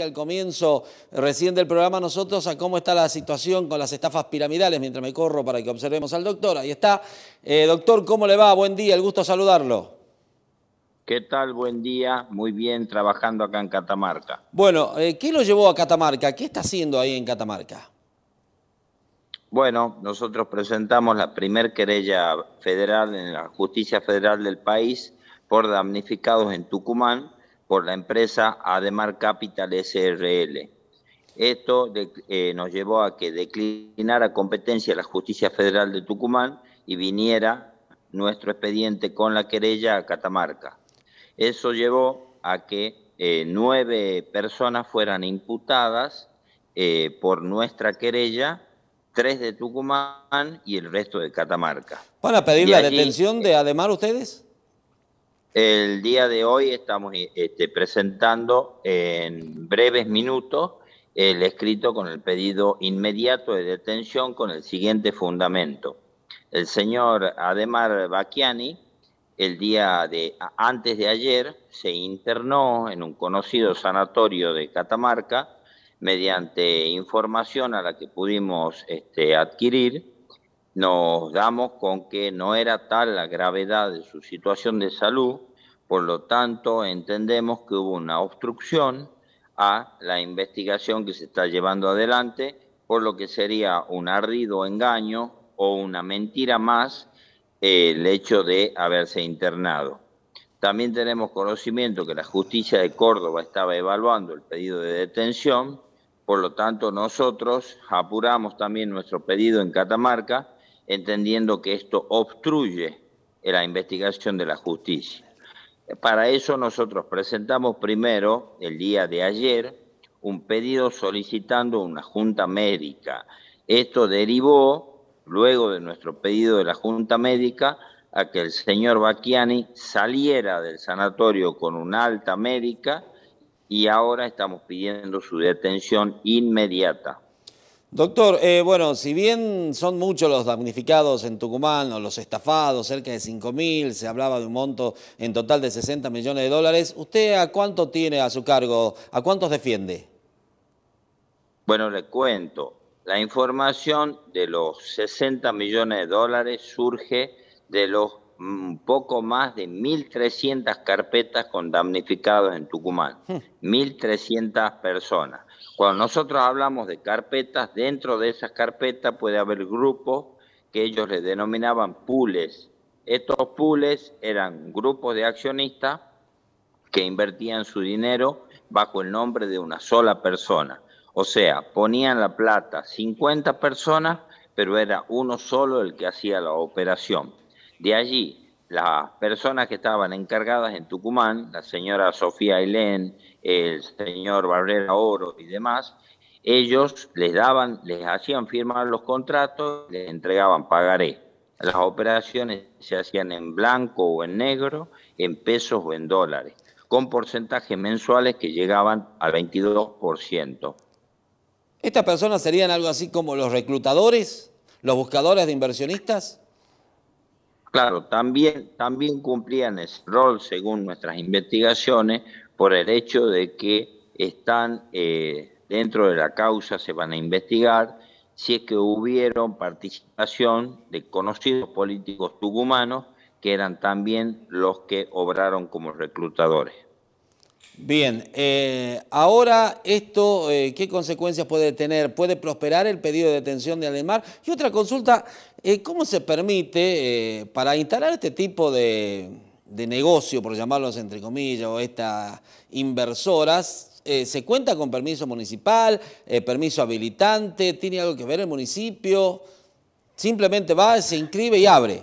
al comienzo eh, recién del programa nosotros a cómo está la situación con las estafas piramidales, mientras me corro para que observemos al doctor. Ahí está. Eh, doctor, ¿cómo le va? Buen día, el gusto saludarlo. ¿Qué tal? Buen día, muy bien, trabajando acá en Catamarca. Bueno, eh, ¿qué lo llevó a Catamarca? ¿Qué está haciendo ahí en Catamarca? Bueno, nosotros presentamos la primer querella federal en la justicia federal del país por damnificados en Tucumán, por la empresa Ademar Capital SRL. Esto eh, nos llevó a que declinara competencia la Justicia Federal de Tucumán y viniera nuestro expediente con la querella a Catamarca. Eso llevó a que eh, nueve personas fueran imputadas eh, por nuestra querella, tres de Tucumán y el resto de Catamarca. ¿Van a pedir la detención de Ademar ustedes? El día de hoy estamos eh, este, presentando en breves minutos el escrito con el pedido inmediato de detención con el siguiente fundamento. El señor Ademar Bacchiani, el día de antes de ayer, se internó en un conocido sanatorio de Catamarca mediante información a la que pudimos este, adquirir nos damos con que no era tal la gravedad de su situación de salud, por lo tanto entendemos que hubo una obstrucción a la investigación que se está llevando adelante, por lo que sería un ardido engaño o una mentira más eh, el hecho de haberse internado. También tenemos conocimiento que la justicia de Córdoba estaba evaluando el pedido de detención, por lo tanto nosotros apuramos también nuestro pedido en Catamarca, entendiendo que esto obstruye la investigación de la justicia. Para eso nosotros presentamos primero, el día de ayer, un pedido solicitando una junta médica. Esto derivó, luego de nuestro pedido de la junta médica, a que el señor Bacchiani saliera del sanatorio con una alta médica y ahora estamos pidiendo su detención inmediata. Doctor, eh, bueno, si bien son muchos los damnificados en Tucumán o los estafados, cerca de 5.000, se hablaba de un monto en total de 60 millones de dólares, ¿usted a cuánto tiene a su cargo? ¿A cuántos defiende? Bueno, le cuento. La información de los 60 millones de dólares surge de los un poco más de 1.300 carpetas con damnificados en Tucumán, 1.300 hmm. personas. Cuando nosotros hablamos de carpetas, dentro de esas carpetas puede haber grupos que ellos les denominaban Pules Estos pules eran grupos de accionistas que invertían su dinero bajo el nombre de una sola persona. O sea, ponían la plata 50 personas, pero era uno solo el que hacía la operación. De allí, las personas que estaban encargadas en Tucumán, la señora Sofía Elén, el señor Barrera Oro y demás, ellos les daban, les hacían firmar los contratos, les entregaban pagaré. Las operaciones se hacían en blanco o en negro, en pesos o en dólares, con porcentajes mensuales que llegaban al 22%. ¿Estas personas serían algo así como los reclutadores, los buscadores de inversionistas? Claro, también, también cumplían ese rol, según nuestras investigaciones, por el hecho de que están eh, dentro de la causa, se van a investigar si es que hubieron participación de conocidos políticos tucumanos que eran también los que obraron como reclutadores. Bien, eh, ahora esto, eh, ¿qué consecuencias puede tener? ¿Puede prosperar el pedido de detención de Alemar? Y otra consulta, eh, ¿cómo se permite para instalar este tipo de, de, negocio, por llamarlos entre comillas, o estas inversoras? ¿Se cuenta con permiso municipal, permiso habilitante? ¿Tiene algo que ver el municipio? Simplemente va, se inscribe y abre.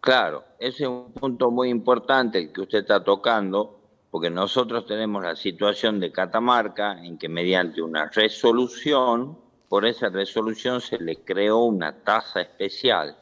Claro, ese es un punto muy importante el que usted está tocando, porque nosotros tenemos la situación de Catamarca en que mediante una resolución, por esa resolución se le creó una tasa especial.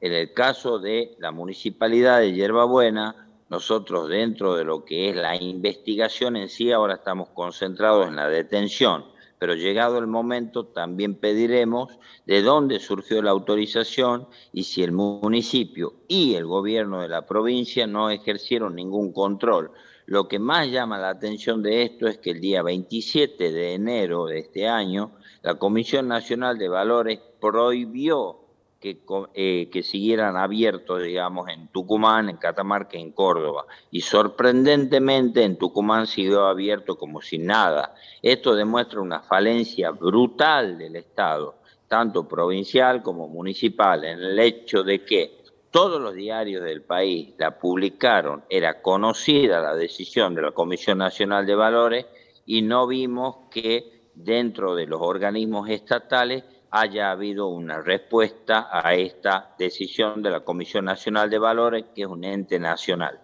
En el caso de la municipalidad de Yerbabuena, nosotros dentro de lo que es la investigación en sí, ahora estamos concentrados en la detención pero llegado el momento también pediremos de dónde surgió la autorización y si el municipio y el gobierno de la provincia no ejercieron ningún control. Lo que más llama la atención de esto es que el día 27 de enero de este año, la Comisión Nacional de Valores prohibió eh, que, siguieran abiertos, digamos, en Tucumán, en Catamarca, en Córdoba. Y sorprendentemente en Tucumán siguió abierto como si nada. Esto demuestra una falencia brutal del Estado, tanto provincial como municipal, en el hecho de que todos los diarios del país la publicaron, era conocida la decisión de la Comisión Nacional de Valores y no vimos que dentro de los organismos estatales haya habido una respuesta a esta decisión de la Comisión Nacional de Valores, que es un ente nacional.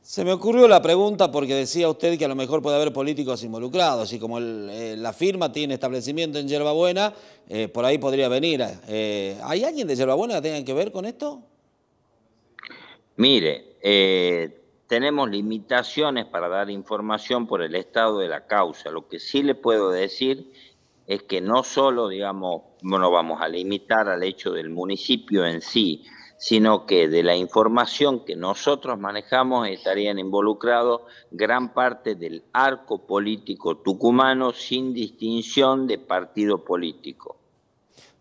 Se me ocurrió la pregunta porque decía usted que a lo mejor puede haber políticos involucrados y como eh, la firma tiene establecimiento en Yerbabuena, eh, por ahí podría venir. Eh, ¿Hay alguien de Yerbabuena que tenga que ver con esto? Mire, tenemos limitaciones para dar información por el estado de la causa. Lo que sí le puedo decir es que no solo, digamos, no vamos a limitar al hecho del municipio en sí, sino que de la información que nosotros manejamos estarían involucrados gran parte del arco político tucumano sin distinción de partido político.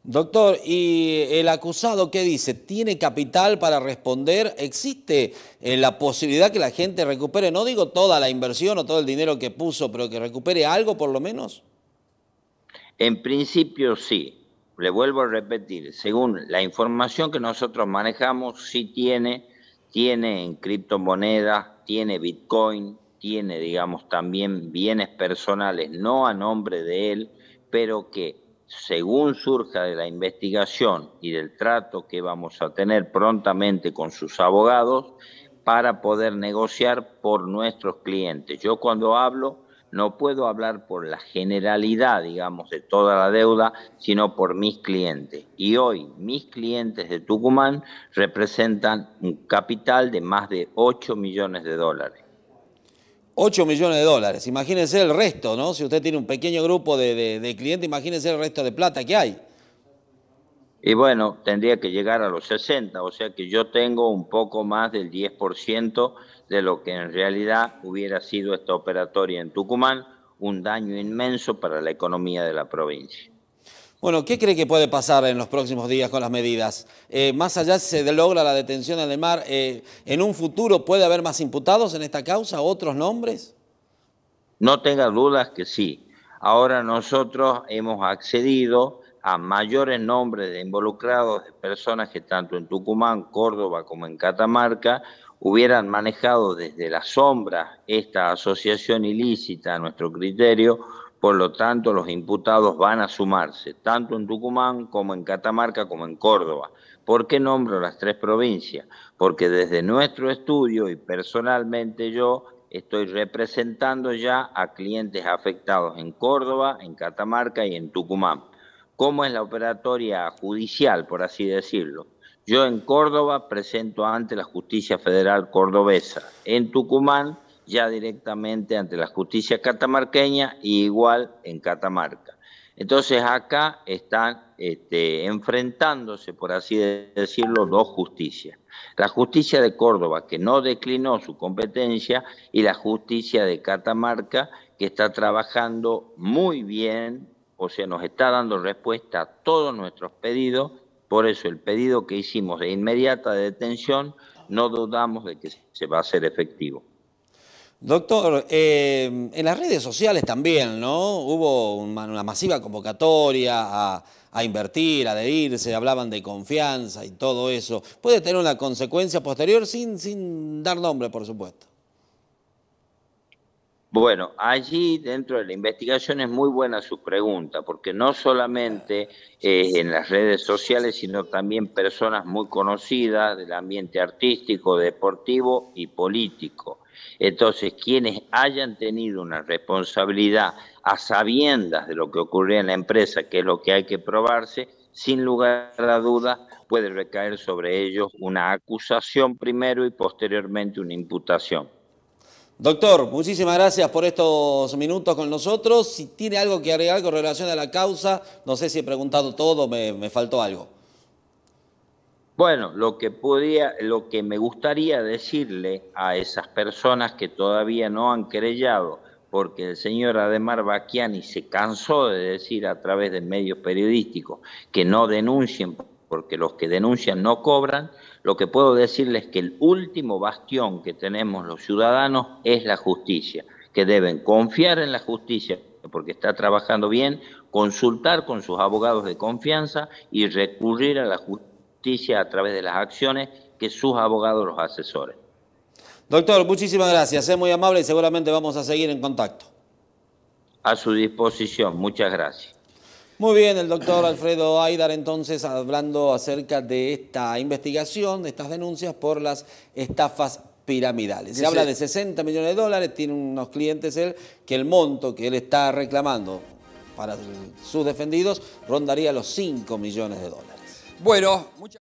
Doctor, ¿y el acusado qué dice? ¿Tiene capital para responder? ¿Existe eh, la posibilidad que la gente recupere, no digo toda la inversión o todo el dinero que puso, pero que recupere algo por lo menos? En principio sí, le vuelvo a repetir, según la información que nosotros manejamos, sí tiene, tiene en criptomonedas, tiene Bitcoin, tiene, digamos, también bienes personales, no a nombre de él, pero que según surja de la investigación y del trato que vamos a tener prontamente con sus abogados, para poder negociar por nuestros clientes. Yo cuando hablo no puedo hablar por la generalidad, digamos, de toda la deuda, sino por mis clientes. Y hoy mis clientes de Tucumán representan un capital de más de 8 millones de dólares. 8 millones de dólares. Imagínense el resto, ¿no? Si usted tiene un pequeño grupo de, clientes, imagínense el resto de plata que hay. Y bueno, tendría que llegar a los 60, o sea que yo tengo un poco más del 10% de lo que en realidad hubiera sido esta operatoria en Tucumán, un daño inmenso para la economía de la provincia. Bueno, ¿qué cree que puede pasar en los próximos días con las medidas? Eh, más allá se logra la detención de mar, eh, ¿en un futuro puede haber más imputados en esta causa, otros nombres? No tenga dudas que sí. Ahora nosotros hemos accedido a mayores nombres de involucrados, de personas que tanto en Tucumán, Córdoba como en Catamarca hubieran manejado desde la sombra esta asociación ilícita a nuestro criterio, por lo tanto los imputados van a sumarse, tanto en Tucumán como en Catamarca como en Córdoba. ¿Por qué nombro las tres provincias? Porque desde nuestro estudio y personalmente yo estoy representando ya a clientes afectados en Córdoba, en Catamarca y en Tucumán. ¿Cómo es la operatoria judicial, por así decirlo? Yo en Córdoba presento ante la justicia federal cordobesa. En Tucumán ya directamente ante la justicia catamarqueña y igual en Catamarca. Entonces acá están este, enfrentándose, por así decirlo, dos justicias. La justicia de Córdoba, que no declinó su competencia, y la justicia de Catamarca, que está trabajando muy bien, o sea, nos está dando respuesta a todos nuestros pedidos por eso el pedido que hicimos de inmediata detención no dudamos de que se va a hacer efectivo. Doctor, eh, en las redes sociales también, ¿no? Hubo una masiva convocatoria a, invertir, a adherirse, hablaban de confianza y todo eso. ¿Puede tener una consecuencia posterior sin, sin dar nombre, por supuesto? Bueno, allí dentro de la investigación es muy buena su pregunta, porque no solamente eh, en las redes sociales, sino también personas muy conocidas del ambiente artístico, deportivo y político. Entonces, quienes hayan tenido una responsabilidad a sabiendas de lo que ocurría en la empresa, que es lo que hay que probarse, sin lugar a dudas puede recaer sobre ellos una acusación primero y posteriormente una imputación. Doctor, muchísimas gracias por estos minutos con nosotros. Si tiene algo que agregar con relación a la causa, no sé si he preguntado todo, me, faltó algo. Bueno, lo que podía, lo que me gustaría decirle a esas personas que todavía no han creyado, porque el señor Ademar Baquiani se cansó de decir a través de medios periodísticos que no denuncien porque los que denuncian no cobran, lo que puedo decirles es que el último bastión que tenemos los ciudadanos es la justicia, que deben confiar en la justicia porque está trabajando bien, consultar con sus abogados de confianza y recurrir a la justicia a través de las acciones que sus abogados los asesoren. Doctor, muchísimas gracias, es muy amable y seguramente vamos a seguir en contacto. A su disposición, muchas gracias. Muy bien, el doctor Alfredo Aidar entonces hablando acerca de esta investigación, de estas denuncias por las estafas piramidales. Se habla de 60 millones de dólares, tiene unos clientes él, que el monto que él está reclamando para sus defendidos rondaría los 5 millones de dólares. Bueno, muchas